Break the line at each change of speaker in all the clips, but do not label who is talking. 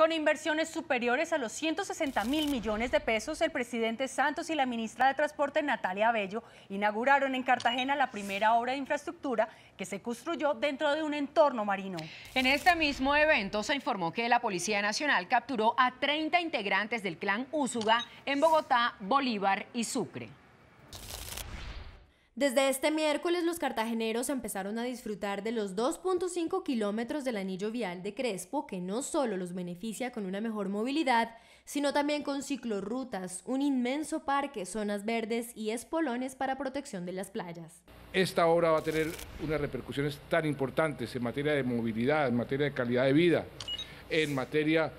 Con inversiones superiores a los 160 mil millones de pesos, el presidente Santos y la ministra de Transporte Natalia Abello inauguraron en Cartagena la primera obra de infraestructura que se construyó dentro de un entorno marino. En este mismo evento se informó que la Policía Nacional capturó a 30 integrantes del clan Úsuga en Bogotá, Bolívar y Sucre. Desde este miércoles los cartageneros empezaron a disfrutar de los 2.5 kilómetros del anillo vial de Crespo, que no solo los beneficia con una mejor movilidad, sino también con ciclorrutas, un inmenso parque, zonas verdes y espolones para protección de las playas.
Esta obra va a tener unas repercusiones tan importantes en materia de movilidad, en materia de calidad de vida, en materia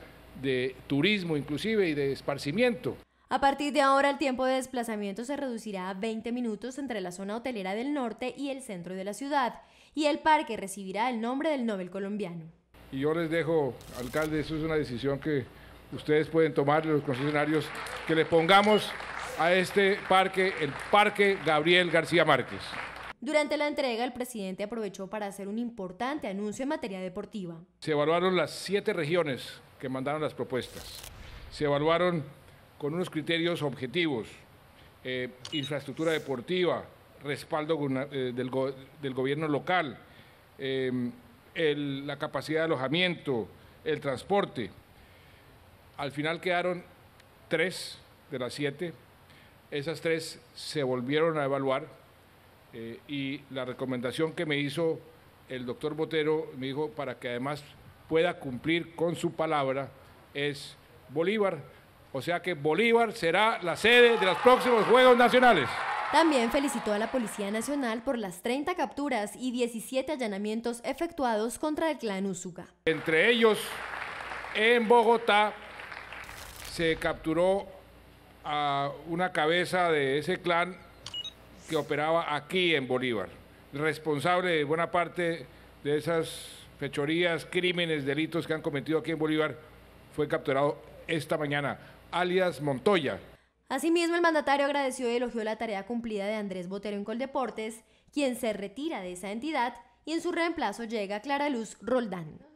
de turismo inclusive y de esparcimiento.
A partir de ahora, el tiempo de desplazamiento se reducirá a 20 minutos entre la zona hotelera del norte y el centro de la ciudad, y el parque recibirá el nombre del Nobel colombiano.
Y yo les dejo, alcalde, eso es una decisión que ustedes pueden tomar, los concesionarios, que le pongamos a este parque el Parque Gabriel García Márquez.
Durante la entrega, el presidente aprovechó para hacer un importante anuncio en materia deportiva.
Se evaluaron las siete regiones que mandaron las propuestas. Se evaluaron con unos criterios objetivos, eh, infraestructura deportiva, respaldo eh, del, gobierno local, eh, la capacidad de alojamiento, el transporte. Al final quedaron tres de las siete. Esas tres se volvieron a evaluar y la recomendación que me hizo el doctor Botero, me dijo, para que además pueda cumplir con su palabra, es Bolívar o sea que Bolívar será la sede de los próximos Juegos Nacionales.
También felicitó a la Policía Nacional por las 30 capturas y 17 allanamientos efectuados contra el clan Usuga.
Entre ellos, en Bogotá se capturó a una cabeza de ese clan que operaba aquí en Bolívar, responsable de buena parte de esas fechorías, crímenes, delitos que han cometido aquí en Bolívar, fue capturado esta mañana alias Montoya.
Asimismo, el mandatario agradeció y elogió la tarea cumplida de Andrés Botero en Coldeportes, quien se retira de esa entidad y en su reemplazo llega Clara Luz Roldán.